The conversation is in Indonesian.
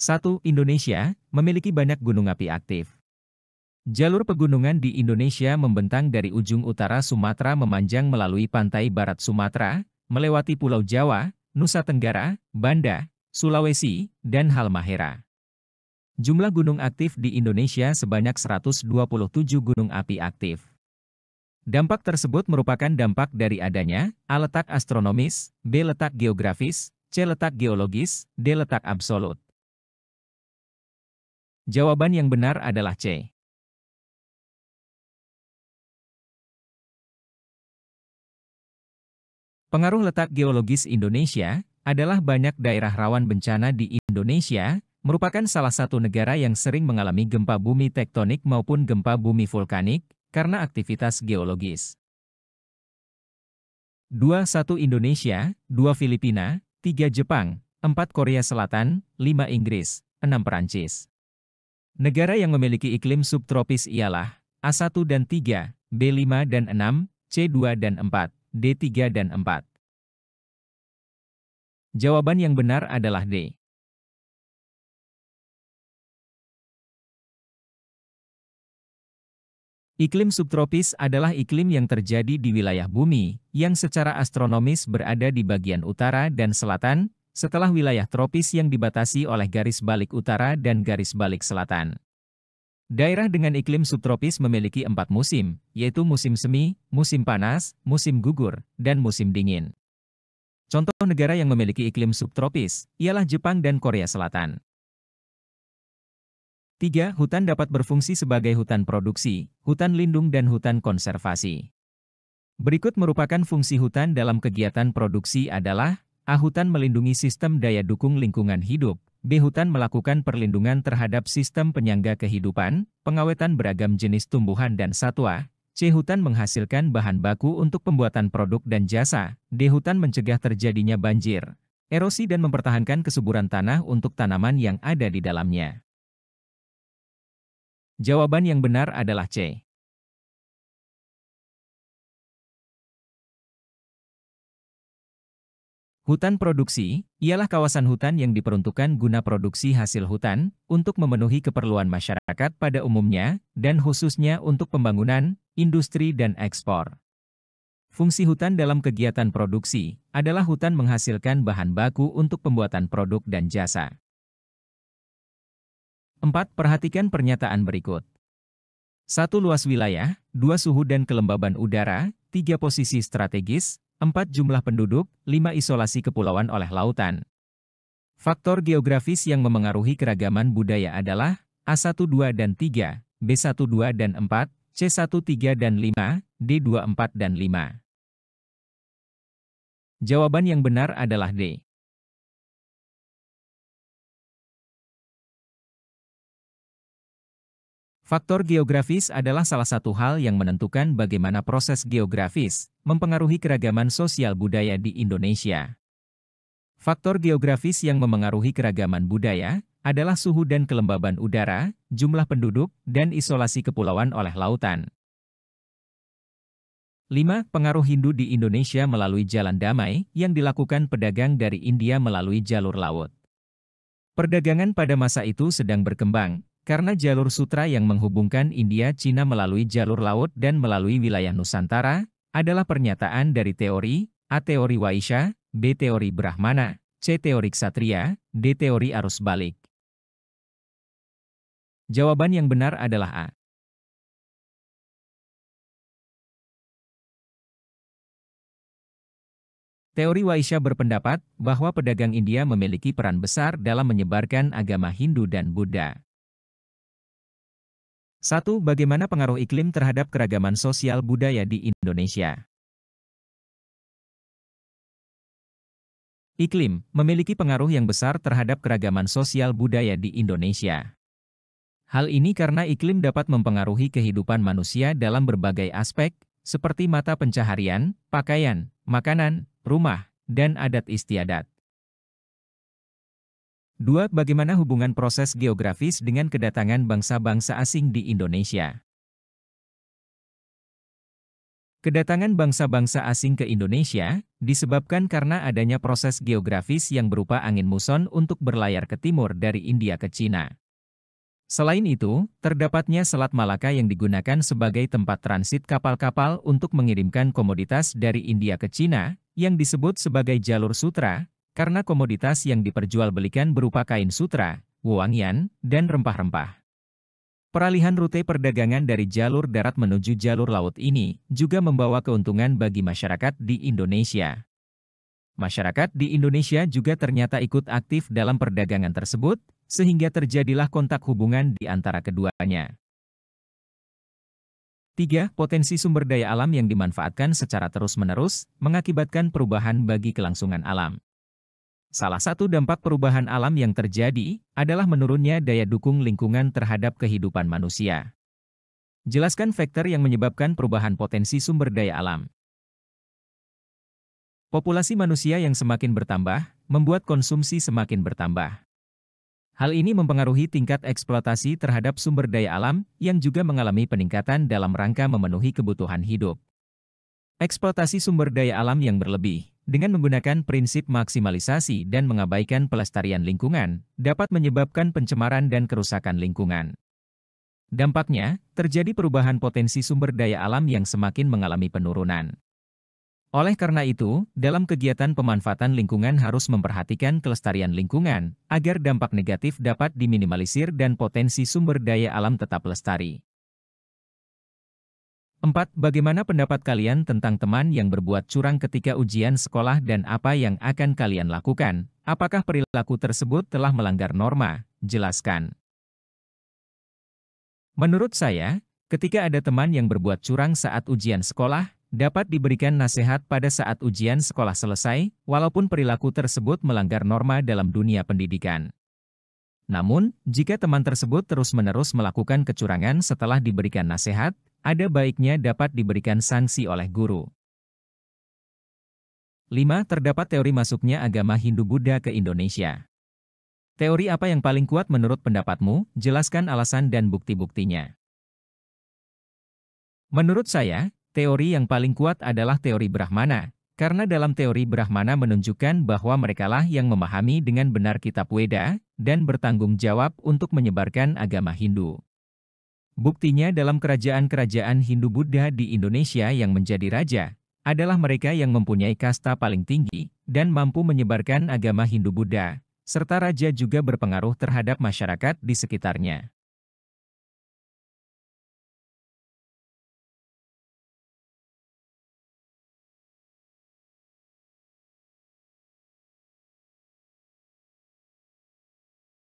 1. Indonesia memiliki banyak gunung api aktif. Jalur pegunungan di Indonesia membentang dari ujung utara Sumatera memanjang melalui pantai barat Sumatera, melewati Pulau Jawa, Nusa Tenggara, Banda, Sulawesi, dan Halmahera. Jumlah gunung aktif di Indonesia sebanyak 127 gunung api aktif. Dampak tersebut merupakan dampak dari adanya A letak astronomis, B letak geografis, C letak geologis, D letak absolut. Jawaban yang benar adalah C. Pengaruh letak geologis Indonesia adalah banyak daerah rawan bencana di Indonesia, merupakan salah satu negara yang sering mengalami gempa bumi tektonik maupun gempa bumi vulkanik karena aktivitas geologis. 21 Indonesia, 2 Filipina, 3 Jepang, 4 Korea Selatan, 5 Inggris, 6 Perancis. Negara yang memiliki iklim subtropis ialah A1 dan 3, B5 dan 6, C2 dan 4, D3 dan 4. Jawaban yang benar adalah D. Iklim subtropis adalah iklim yang terjadi di wilayah bumi, yang secara astronomis berada di bagian utara dan selatan, setelah wilayah tropis yang dibatasi oleh garis balik utara dan garis balik selatan. Daerah dengan iklim subtropis memiliki empat musim, yaitu musim semi, musim panas, musim gugur, dan musim dingin. Contoh negara yang memiliki iklim subtropis ialah Jepang dan Korea Selatan. 3. Hutan dapat berfungsi sebagai hutan produksi, hutan lindung dan hutan konservasi. Berikut merupakan fungsi hutan dalam kegiatan produksi adalah Ahutan melindungi sistem daya dukung lingkungan hidup. B. Hutan melakukan perlindungan terhadap sistem penyangga kehidupan, pengawetan beragam jenis tumbuhan dan satwa. C. Hutan menghasilkan bahan baku untuk pembuatan produk dan jasa. D. Hutan mencegah terjadinya banjir, erosi dan mempertahankan kesuburan tanah untuk tanaman yang ada di dalamnya. Jawaban yang benar adalah C. Hutan produksi ialah kawasan hutan yang diperuntukkan guna produksi hasil hutan untuk memenuhi keperluan masyarakat pada umumnya dan khususnya untuk pembangunan, industri, dan ekspor. Fungsi hutan dalam kegiatan produksi adalah hutan menghasilkan bahan baku untuk pembuatan produk dan jasa. 4. Perhatikan pernyataan berikut. 1. Luas wilayah, 2. Suhu dan kelembaban udara, 3. Posisi strategis, 4 jumlah penduduk, 5 isolasi kepulauan oleh lautan. Faktor geografis yang memengaruhi keragaman budaya adalah A12 dan 3, B12 dan 4, C13 dan 5, D24 dan 5. Jawaban yang benar adalah D. Faktor geografis adalah salah satu hal yang menentukan bagaimana proses geografis mempengaruhi keragaman sosial budaya di Indonesia. Faktor geografis yang memengaruhi keragaman budaya adalah suhu dan kelembaban udara, jumlah penduduk, dan isolasi kepulauan oleh lautan. 5. Pengaruh Hindu di Indonesia melalui jalan damai yang dilakukan pedagang dari India melalui jalur laut. Perdagangan pada masa itu sedang berkembang, karena jalur sutra yang menghubungkan India Cina melalui jalur laut dan melalui wilayah Nusantara, adalah pernyataan dari teori, A teori Waisha, B teori Brahmana, C teori Ksatria, D teori arus balik. Jawaban yang benar adalah A. Teori Waisha berpendapat bahwa pedagang India memiliki peran besar dalam menyebarkan agama Hindu dan Buddha. 1. Bagaimana pengaruh iklim terhadap keragaman sosial budaya di Indonesia? Iklim memiliki pengaruh yang besar terhadap keragaman sosial budaya di Indonesia. Hal ini karena iklim dapat mempengaruhi kehidupan manusia dalam berbagai aspek, seperti mata pencaharian, pakaian, makanan, rumah, dan adat istiadat. 2. Bagaimana hubungan proses geografis dengan kedatangan bangsa-bangsa asing di Indonesia? Kedatangan bangsa-bangsa asing ke Indonesia disebabkan karena adanya proses geografis yang berupa angin muson untuk berlayar ke timur dari India ke Cina. Selain itu, terdapatnya Selat Malaka yang digunakan sebagai tempat transit kapal-kapal untuk mengirimkan komoditas dari India ke Cina, yang disebut sebagai jalur sutra, karena komoditas yang diperjualbelikan berupa kain sutra, wewangian, dan rempah-rempah. Peralihan rute perdagangan dari jalur darat menuju jalur laut ini juga membawa keuntungan bagi masyarakat di Indonesia. Masyarakat di Indonesia juga ternyata ikut aktif dalam perdagangan tersebut, sehingga terjadilah kontak hubungan di antara keduanya. 3. Potensi sumber daya alam yang dimanfaatkan secara terus-menerus mengakibatkan perubahan bagi kelangsungan alam. Salah satu dampak perubahan alam yang terjadi adalah menurunnya daya dukung lingkungan terhadap kehidupan manusia. Jelaskan faktor yang menyebabkan perubahan potensi sumber daya alam. Populasi manusia yang semakin bertambah membuat konsumsi semakin bertambah. Hal ini mempengaruhi tingkat eksploitasi terhadap sumber daya alam yang juga mengalami peningkatan dalam rangka memenuhi kebutuhan hidup. Eksploitasi sumber daya alam yang berlebih dengan menggunakan prinsip maksimalisasi dan mengabaikan pelestarian lingkungan, dapat menyebabkan pencemaran dan kerusakan lingkungan. Dampaknya, terjadi perubahan potensi sumber daya alam yang semakin mengalami penurunan. Oleh karena itu, dalam kegiatan pemanfaatan lingkungan harus memperhatikan kelestarian lingkungan, agar dampak negatif dapat diminimalisir dan potensi sumber daya alam tetap lestari. 4. Bagaimana pendapat kalian tentang teman yang berbuat curang ketika ujian sekolah dan apa yang akan kalian lakukan? Apakah perilaku tersebut telah melanggar norma? Jelaskan. Menurut saya, ketika ada teman yang berbuat curang saat ujian sekolah, dapat diberikan nasihat pada saat ujian sekolah selesai, walaupun perilaku tersebut melanggar norma dalam dunia pendidikan. Namun, jika teman tersebut terus-menerus melakukan kecurangan setelah diberikan nasihat, ada baiknya dapat diberikan sanksi oleh guru. 5. Terdapat teori masuknya agama Hindu-Buddha ke Indonesia. Teori apa yang paling kuat menurut pendapatmu? Jelaskan alasan dan bukti-buktinya. Menurut saya, teori yang paling kuat adalah teori Brahmana, karena dalam teori Brahmana menunjukkan bahwa merekalah yang memahami dengan benar kitab Weda dan bertanggung jawab untuk menyebarkan agama Hindu. Buktinya dalam kerajaan-kerajaan Hindu-Buddha di Indonesia yang menjadi raja, adalah mereka yang mempunyai kasta paling tinggi, dan mampu menyebarkan agama Hindu-Buddha, serta raja juga berpengaruh terhadap masyarakat di sekitarnya.